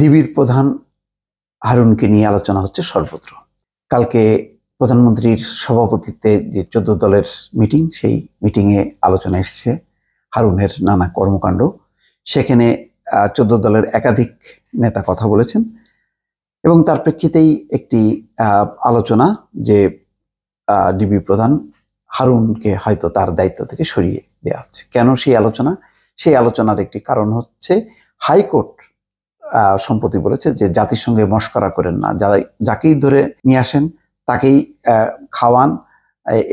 ডিবির প্রধান হারুনকে নিয়ে আলোচনা হচ্ছে সর্বত্র কালকে প্রধানমন্ত্রীর সভাপতিত্বে যে চোদ্দ দলের মিটিং সেই মিটিংয়ে আলোচনা এসছে হারুনের নানা কর্মকাণ্ড সেখানে চোদ্দ দলের একাধিক নেতা কথা বলেছেন এবং তার প্রেক্ষিতেই একটি আলোচনা যে ডিবি প্রধান হারুনকে হয়তো তার দায়িত্ব থেকে সরিয়ে দেওয়া হচ্ছে কেন সেই আলোচনা সেই আলোচনার একটি কারণ হচ্ছে হাইকোর্ট সম্পত্তি বলেছে যে জাতির সঙ্গে মস্করা করেন না যারা যাকেই ধরে নিয়ে আসেন তাকেই খাওয়ান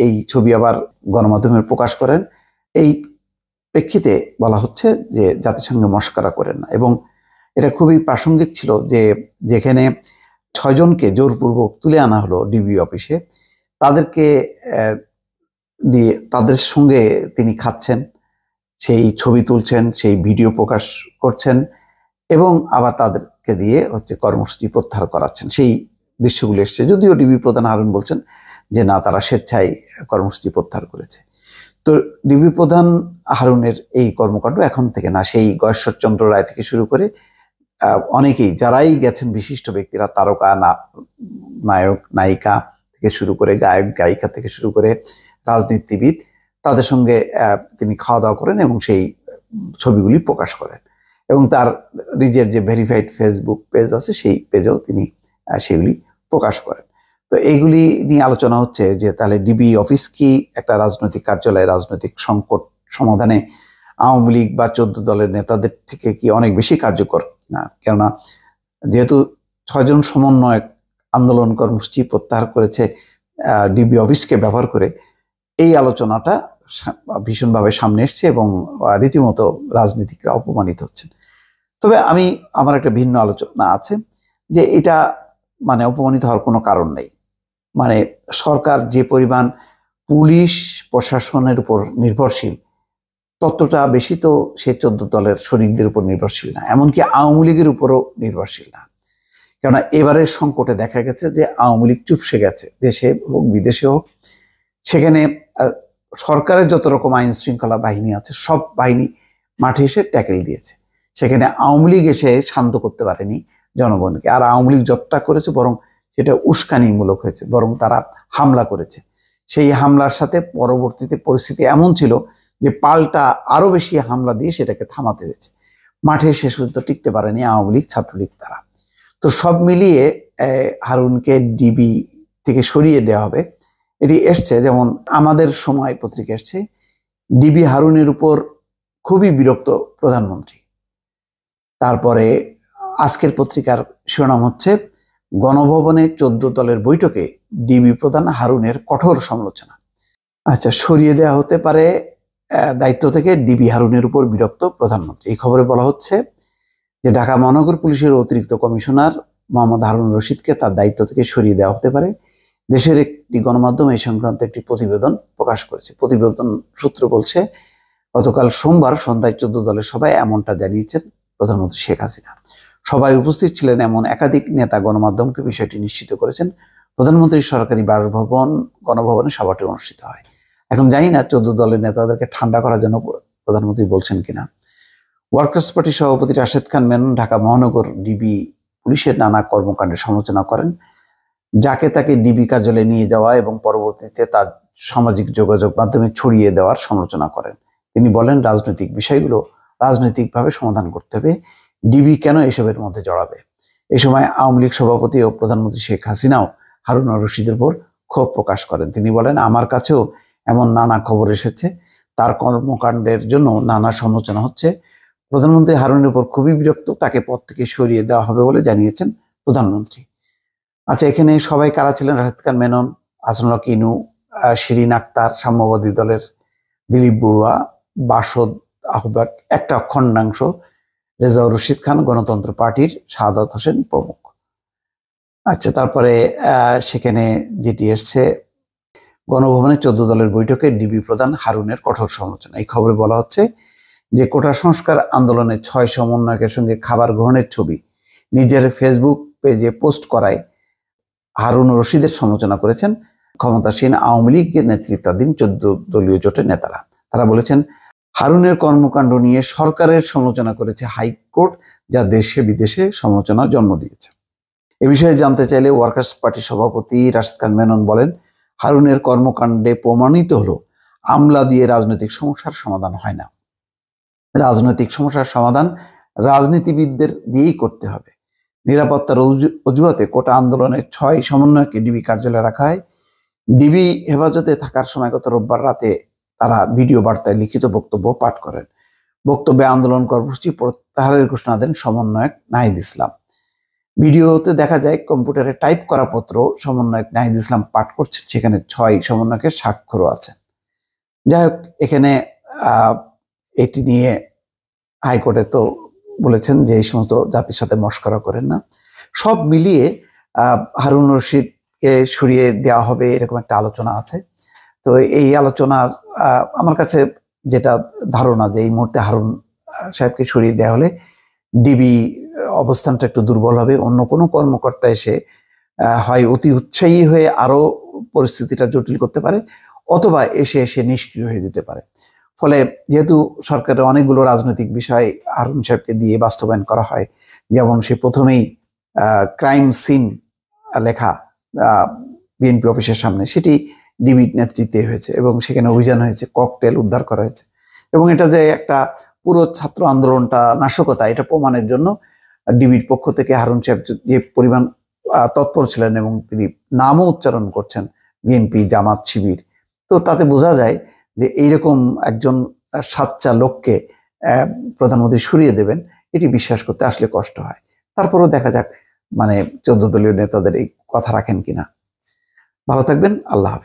এই ছবি আবার গণমাধ্যমে প্রকাশ করেন এই প্রেক্ষিতে বলা হচ্ছে যে জাতিসংঘে মস্করা করেন না এবং এটা খুবই প্রাসঙ্গিক ছিল যে যেখানে ছয়জনকে জোরপূর্বক তুলে আনা হলো ডিবি অফিসে তাদেরকে দিয়ে তাদের সঙ্গে তিনি খাচ্ছেন সেই ছবি তুলছেন সেই ভিডিও প্রকাশ করছেন এবং আবার তাদেরকে দিয়ে হচ্ছে কর্মসূচি প্রত্যাহার করাচ্ছেন সেই দৃশ্যগুলি এসছে যদিও ডিবি প্রধান হারুন বলছেন যে না তারা স্বেচ্ছায় কর্মসূচি প্রত্যাহার করেছে তো ডিবি প্রধান হারুনের এই কর্মকাণ্ড এখন থেকে না সেই গয়েশ্বরচন্দ্র রায় থেকে শুরু করে অনেকেই যারাই গেছেন বিশিষ্ট ব্যক্তিরা তারকা না নায়ক নায়িকা থেকে শুরু করে গায়ক গায়িকা থেকে শুরু করে রাজনীতিবিদ তাদের সঙ্গে তিনি খাওয়া দাওয়া করেন এবং সেই ছবিগুলি প্রকাশ করেন এবং তার নিজের যে ভেরিফাইড ফেসবুক পেজ আছে সেই পেজেও তিনি সেগুলি প্রকাশ করেন তো এইগুলি নিয়ে আলোচনা হচ্ছে যে তাহলে ডিবি অফিস কি একটা রাজনৈতিক কার্যালয়ে রাজনৈতিক সংকট সমাধানে আওয়ামী লীগ বা চোদ্দ দলের নেতাদের থেকে কি অনেক বেশি কার্যকর না কেননা যেহেতু ছয়জন সমন্বয় আন্দোলন কর্মসূচি প্রত্যাহার করেছে ডিবি অফিসকে ব্যবহার করে এই আলোচনাটা ভীষণভাবে সামনে এসছে এবং রীতিমতো রাজনীতিকরা অপমানিত হচ্ছেন তবে আমি আমার একটা ভিন্ন আলোচনা আছে যে এটা মানে অপমানিত হওয়ার কোনো কারণ নেই মানে সরকার যে পরিমাণ পুলিশ প্রশাসনের উপর নির্ভরশীল ততটা বেশি তো সে চোদ্দ দলের সৈনিকদের উপর নির্ভরশীল না এমনকি আওয়ামী লীগের উপরও নির্ভরশীল না কেননা এবারের সংকটে দেখা গেছে যে আওয়ামী লীগ চুপসে গেছে দেশে হোক বিদেশে হোক সেখানে সরকারের যত রকম আইন শৃঙ্খলা বাহিনী আছে সব বাহিনী মাঠে এসে ট্যাকেল দিয়েছে সেখানে আওয়ামী লীগ এসে শান্ত করতে পারেনি জনগণকে আর আওয়ামী লীগ যতটা করেছে বরং সেটা উস্কানিমূলক হয়েছে বরং তারা হামলা করেছে সেই হামলার সাথে পরবর্তীতে পরিস্থিতি এমন ছিল যে পাল্টা আরও বেশি হামলা দিয়ে সেটাকে থামাতে হয়েছে মাঠে শেষ পর্যন্ত টিকতে পারেনি আওয়ামী লীগ ছাত্রলীগ তারা তো সব মিলিয়ে হারুনকে ডিবি থেকে সরিয়ে দেওয়া হবে এটি এসছে যেমন আমাদের সময় পত্রিকা এসছে ডিবি হারুনের উপর খুবই বিরক্ত প্রধানমন্ত্রী তারপরে আজকের পত্রিকার শিরোনাম হচ্ছে গণভবনে চোদ্দ দলের বৈঠকে ডিবি প্রধান হারুনের কঠোর সমালোচনা আচ্ছা সরিয়ে দেওয়া হতে পারে দায়িত্ব থেকে ডিবি হারুনের উপর বিরক্ত প্রধানমন্ত্রী এই খবরে বলা হচ্ছে যে ঢাকা মহানগর পুলিশের অতিরিক্ত কমিশনার মোহাম্মদ হারুন রশিদকে তার দায়িত্ব থেকে সরিয়ে দেওয়া হতে পারে দেশের একটি গণমাধ্যম এই সংক্রান্ত একটি প্রতিবেদন প্রকাশ করেছে প্রতিবেদন সূত্র বলছে গতকাল সোমবার সন্ধ্যায় চোদ্দ দলের সবাই এমনটা জানিয়েছেন প্রধানমন্ত্রী শেখ হাসিনা সবাই উপস্থিত ছিলেন এমন একাধিক নেতা গণমাধ্যমকে বিষয়টি নিশ্চিত করেছেন প্রধানমন্ত্রীর সরকারি বাসভবন গণভবনে সভাটি অনুষ্ঠিত হয় এখন জানি না চোদ্দ দলের নেতাদেরকে ঠান্ডা করার জন্য প্রধানমন্ত্রী বলছেন কিনা ওয়ার্কার্স পার্টির সভাপতি রাশেদ খান মেনন ঢাকা মহানগর ডিবি পুলিশের নানা কর্মকাণ্ডের সমালোচনা করেন যাকে তাকে ডিবি কার্যালয়ে নিয়ে যাওয়া এবং পরবর্তীতে তার সামাজিক যোগাযোগ মাধ্যমে ছড়িয়ে দেওয়ার সমালোচনা করেন তিনি বলেন রাজনৈতিক বিষয়গুলো রাজনৈতিকভাবে সমাধান করতে হবে ডিবি কেন এসবের মধ্যে জড়াবে এ সময় আওয়ামী লীগ সভাপতি ও প্রধানমন্ত্রী শেখ হাসিনাও হারুন রশিদের উপর ক্ষোভ প্রকাশ করেন তিনি বলেন আমার কাছেও এমন নানা খবর এসেছে তার কর্মকাণ্ডের জন্য নানা সমালোচনা হচ্ছে প্রধানমন্ত্রী হারুনের উপর খুবই বিরক্ত তাকে পদ থেকে সরিয়ে দেওয়া হবে বলে জানিয়েছেন প্রধানমন্ত্রী আচ্ছা এখানে সবাই কারা ছিলেন রাশেদ খান মেনন আসনক ইনু শিরিন আক্তার সাম্যবাদী দলের দিলীপ বড়ুয়া বাসদ আহবাক একটা অখণ্ডাংশ রেজাউর রশিদ খান গণতন্ত্র পার্টির শাহাদাত হোসেন প্রমুখ আচ্ছা তারপরে সেখানে যেটি এসছে গণভবনে চোদ্দ দলের বৈঠকে ডিবি প্রধান হারুনের কঠোর সমালোচনা এই খবরে বলা হচ্ছে যে কোটা সংস্কার আন্দোলনে ছয় সমন্বয়কের সঙ্গে খাবার গ্রহণের ছবি নিজের ফেসবুক পেজে পোস্ট করায় হারুন রশিদের সমালোচনা করেছেন ক্ষমতাসীন আওয়ামী লীগের নেতৃত্বাধীন চোদ্দ দলীয় জোটের নেতারা তারা বলেছেন হারুনের কর্মকাণ্ড নিয়ে সরকারের সমালোচনা করেছে হাইকোর্ট যা দেশে বিদেশে সমালোচনার জন্ম দিয়েছে এ বিষয়ে জানতে চাইলে ওয়ার্কার্স পার্টির সভাপতি রাশকান মেনন বলেন হারুনের কর্মকাণ্ডে প্রমাণিত হল আমলা দিয়ে রাজনৈতিক সমস্যার সমাধান হয় না রাজনৈতিক সমস্যার সমাধান রাজনীতিবিদদের দিয়েই করতে হবে নিরাপত্তার অজুহাতে কোটা আন্দোলনের ছয় সমন্বয়কে ডিবি কার্যালয়ে রাখা হয় ডিবি হেফাজতে থাকার সময় গত রোববার রাতে তারা ভিডিও বার্তায় লিখিত বক্তব্য পাঠ করেন বক্তব্যে আন্দোলন কর্মসূচি প্রত্যাহারের ঘোষণা দেন সমন্বয়ক নাহিদ ইসলাম ভিডিওতে দেখা যায় কম্পিউটারে টাইপ করা পত্র সমন্বয়ক নাহিদ ইসলাম পাঠ করছে সেখানে ছয় সমন্বয়কের স্বাক্ষরও আছেন যাই হোক এখানে এটি নিয়ে হাইকোর্টে তো বলেছেন যে এই সমস্ত জাতির সাথে মস্করা করেন না সব মিলিয়ে হারুন রশিদকে সরিয়ে দেওয়া হবে এরকম একটা আলোচনা আছে তো এই আলোচনার আমার কাছে যেটা ধারণা যে এই মুহূর্তে হারুন সাহেবকে সরিয়ে দেওয়া হলে ডিবি অবস্থানটা একটু দুর্বল হবে অন্য কোনো কর্মকর্তা এসে হয় অতি উৎসাহী হয়ে আরও পরিস্থিতিটা জটিল করতে পারে অথবা এসে এসে নিষ্ক্রিয় হয়ে যেতে পারে ফলে যেহেতু সরকারের অনেকগুলো রাজনৈতিক বিষয় হারুন সাহেবকে দিয়ে বাস্তবায়ন করা হয় যেমন সে প্রথমেই ক্রাইম সিন লেখা বিএনপি অফিসের সামনে সেটি ডিবির নেতৃত্বে হয়েছে এবং সেখানে অভিযান হয়েছে ককটেল উদ্ধার করা হয়েছে এবং এটা যে একটা পুরো ছাত্র আন্দোলনটা নাশকতা এটা প্রমাণের জন্য ডিবির পক্ষ থেকে হারুন সাহেব যে পরিমাণ তৎপর ছিলেন এবং তিনি নামও উচ্চারণ করছেন বিএনপি জামাত শিবির তো তাতে বোঝা যায় যে এইরকম একজন সাচ্চা লোককে প্রধানমন্ত্রী সরিয়ে দেবেন এটি বিশ্বাস করতে আসলে কষ্ট হয় তারপরও দেখা যাক মানে চোদ্দ দলীয় নেতাদের এই কথা রাখেন কিনা ভালো থাকবেন আল্লাহ